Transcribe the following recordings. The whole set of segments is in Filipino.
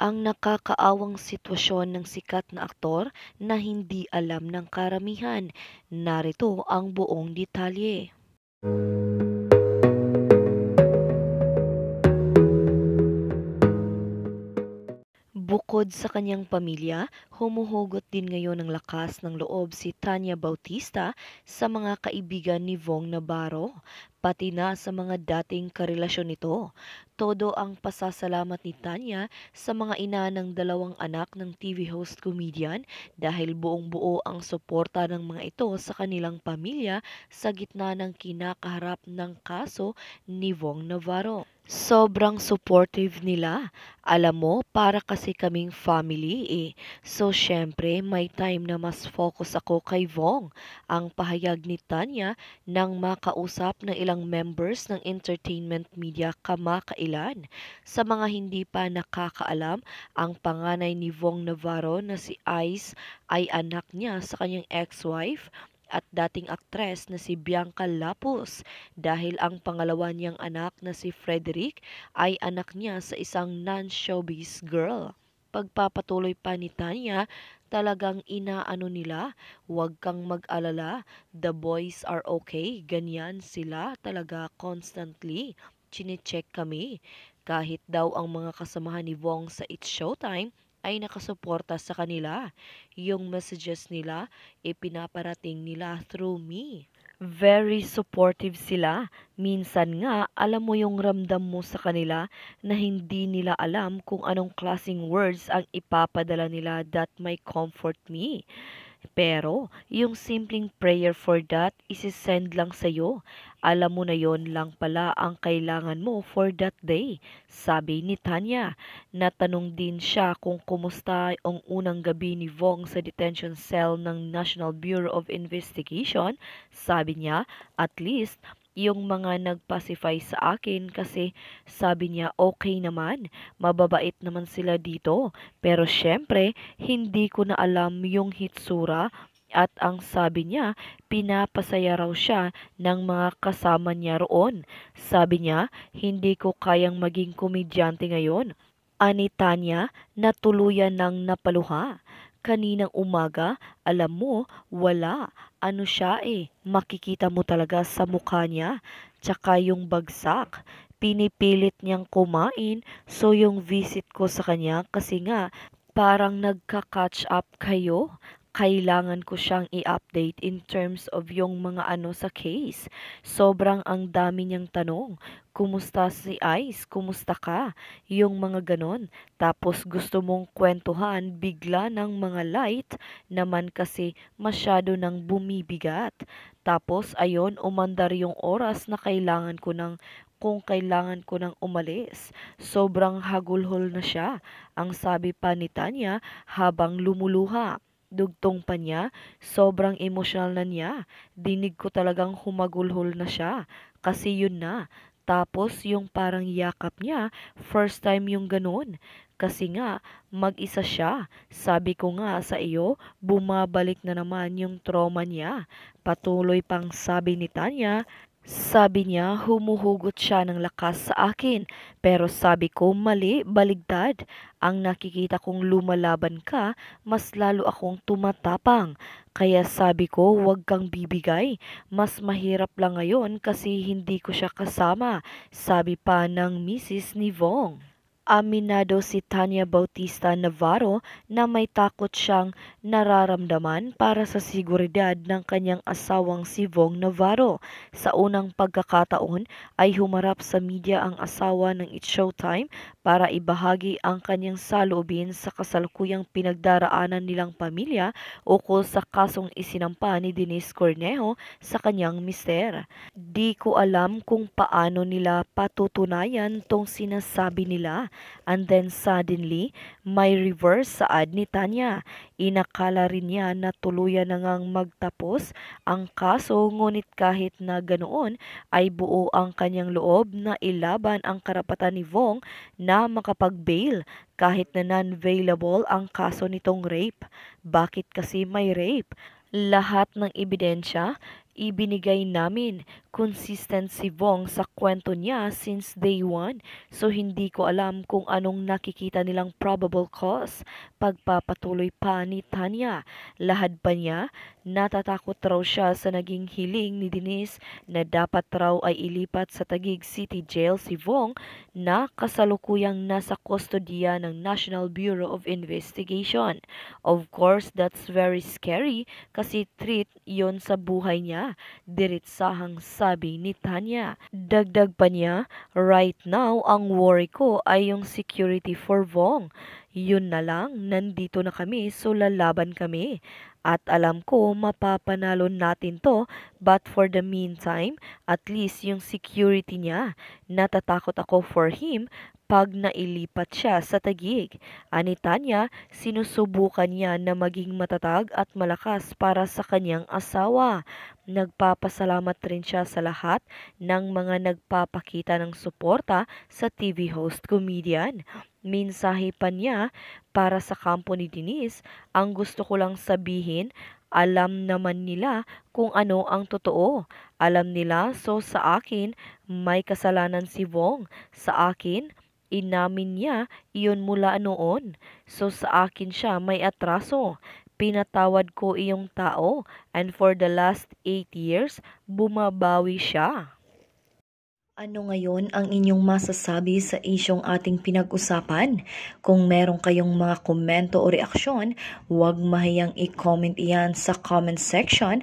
ang nakakaawang sitwasyon ng sikat na aktor na hindi alam ng karamihan. Narito ang buong detalye. Bukod sa kanyang pamilya, humuhugot din ngayon ng lakas ng loob si Tanya Bautista sa mga kaibigan ni Vong Navarro pati na sa mga dating karelasyon nito. Todo ang pasasalamat ni Tanya sa mga ina ng dalawang anak ng TV host comedian dahil buong-buo ang suporta ng mga ito sa kanilang pamilya sa gitna ng kinakaharap ng kaso ni Vong Navarro. Sobrang supportive nila. Alam mo, para kasi kaming family eh. So, syempre, may time na mas focus ako kay Vong. Ang pahayag ni Tanya nang makausap ng ilang bilang members ng entertainment media kamakailan. Sa mga hindi pa nakakaalam, ang panganay ni Vong Navarro na si Ice ay anak niya sa kanyang ex-wife at dating aktres na si Bianca Lapus dahil ang pangalawa niyang anak na si Frederick ay anak niya sa isang non-showbiz girl pagpapatuloy pa ni Tanya talagang inaano nila, huwag kang mag-alala, the boys are okay, ganyan sila talaga constantly, chinecheck kami. Kahit daw ang mga kasamahan ni Wong sa It's Showtime ay nakasuporta sa kanila, yung messages nila ipinaparating nila through me very supportive sila. Minsan nga, alam mo yung ramdam mo sa kanila na hindi nila alam kung anong klasing words ang ipapadala nila that may comfort me. Pero, yung simpleng prayer for that, isi-send lang sa'yo alam mo na yon lang pala ang kailangan mo for that day, sabi ni Tanya. Natanong din siya kung kumusta ang unang gabi ni Vong sa detention cell ng National Bureau of Investigation. Sabi niya, at least yung mga nagpacify sa akin kasi sabi niya okay naman, mababait naman sila dito. Pero syempre, hindi ko na alam yung hitsura at ang sabi niya, pinapasaya raw siya ng mga kasama niya roon. Sabi niya, hindi ko kayang maging komedyante ngayon. Ani Tanya natuluyan tuluyan ng napaluha. Kaninang umaga, alam mo, wala. Ano siya eh, makikita mo talaga sa mukha niya. Tsaka yung bagsak, pinipilit niyang kumain so yung visit ko sa kanya kasi nga parang nagka-catch up kayo kailangan ko siyang i-update in terms of yung mga ano sa case. Sobrang ang dami niyang tanong. Kumusta si Ice? Kumusta ka? Yung mga ganon. Tapos gusto mong kwentuhan bigla ng mga light naman kasi masyado nang bumibigat. Tapos ayon umandar yung oras na kailangan ko ng kung kailangan ko nang umalis. Sobrang hagulhol na siya, ang sabi pa ni Tanya habang lumuluha dugtong pa niya, sobrang emosyonal na niya. Dinig ko talagang humagulhol na siya, kasi yun na. Tapos yung parang yakap niya, first time yung ganun. Kasi nga, mag-isa siya. Sabi ko nga sa iyo, bumabalik na naman yung trauma niya. Patuloy pang sabi ni Tanya, sabi niya, humuhugot siya ng lakas sa akin. Pero sabi ko, mali, baligtad. Ang nakikita kong lumalaban ka, mas lalo akong tumatapang. Kaya sabi ko, huwag kang bibigay. Mas mahirap lang ngayon kasi hindi ko siya kasama. Sabi pa ng misis ni Vong. Aminado si Tanya Bautista Navarro na may takot siyang nararamdaman para sa siguridad ng kanyang asawang si Vong Navarro. Sa unang pagkakataon ay humarap sa media ang asawa ng It's Showtime para ibahagi ang kanyang saloobin sa kasalukuyang pinagdaraanan nilang pamilya ukol sa kasong isinampa ni Denise Cornejo sa kanyang mister. Di ko alam kung paano nila patutunayan tong sinasabi nila and then suddenly may reverse saad ni Tanya. Inakala rin niya na tuluyan na ngang magtapos ang kaso ngunit kahit na ganoon ay buo ang kanyang loob na ilaban ang karapatan ni Vong na na makapag-bail kahit na non available ang kaso nitong rape. Bakit kasi may rape? Lahat ng ebidensya Ibinigay namin consistent si Vong sa kwento niya since day one so hindi ko alam kung anong nakikita nilang probable cause. Pagpapatuloy pa ni Tanya, lahad pa niya, natatakot raw siya sa naging hiling ni Denise na dapat raw ay ilipat sa Tagig City Jail si Bong na kasalukuyang nasa kustodiya ng National Bureau of Investigation. Of course, that's very scary kasi treat yon sa buhay niya na, diritsahang sabi ni Tanya. Dagdag pa niya, right now ang worry ko ay yung security for Vong. Yun na lang, nandito na kami so lalaban kami. At alam ko mapapanalo natin to but for the meantime, at least yung security niya. Natatakot ako for him pag nailipat siya sa tagig. Ani Tanya, sinusubukan niya na maging matatag at malakas para sa kanyang asawa. Nagpapasalamat rin siya sa lahat ng mga nagpapakita ng suporta sa TV host comedian. Minsahe pa niya para sa kampo ni Denise, ang gusto ko lang sabihin, alam naman nila kung ano ang totoo. Alam nila so sa akin may kasalanan si Wong. Sa akin, inamin niya iyon mula noon. So sa akin siya may atraso pinatawad ko iyong tao and for the last eight years, bumabawi siya. Ano ngayon ang inyong masasabi sa isyong ating pinag-usapan? Kung meron kayong mga komento o reaksyon, huwag mahiyang i-comment iyan sa comment section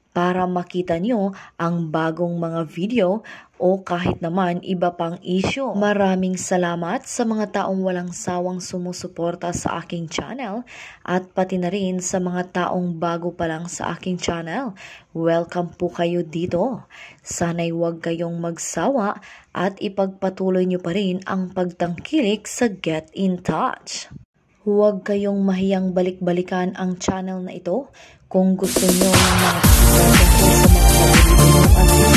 para makita nyo ang bagong mga video o kahit naman iba pang isyo. Maraming salamat sa mga taong walang sawang sumusuporta sa aking channel at pati na rin sa mga taong bago pa lang sa aking channel. Welcome po kayo dito. Sana'y huwag kayong magsawa at ipagpatuloy nyo pa rin ang pagtangkilik sa Get in Touch. Huwag kayong mahiyang balik-balikan ang channel na ito kung gusto nyo na makikita ko sa mga sarili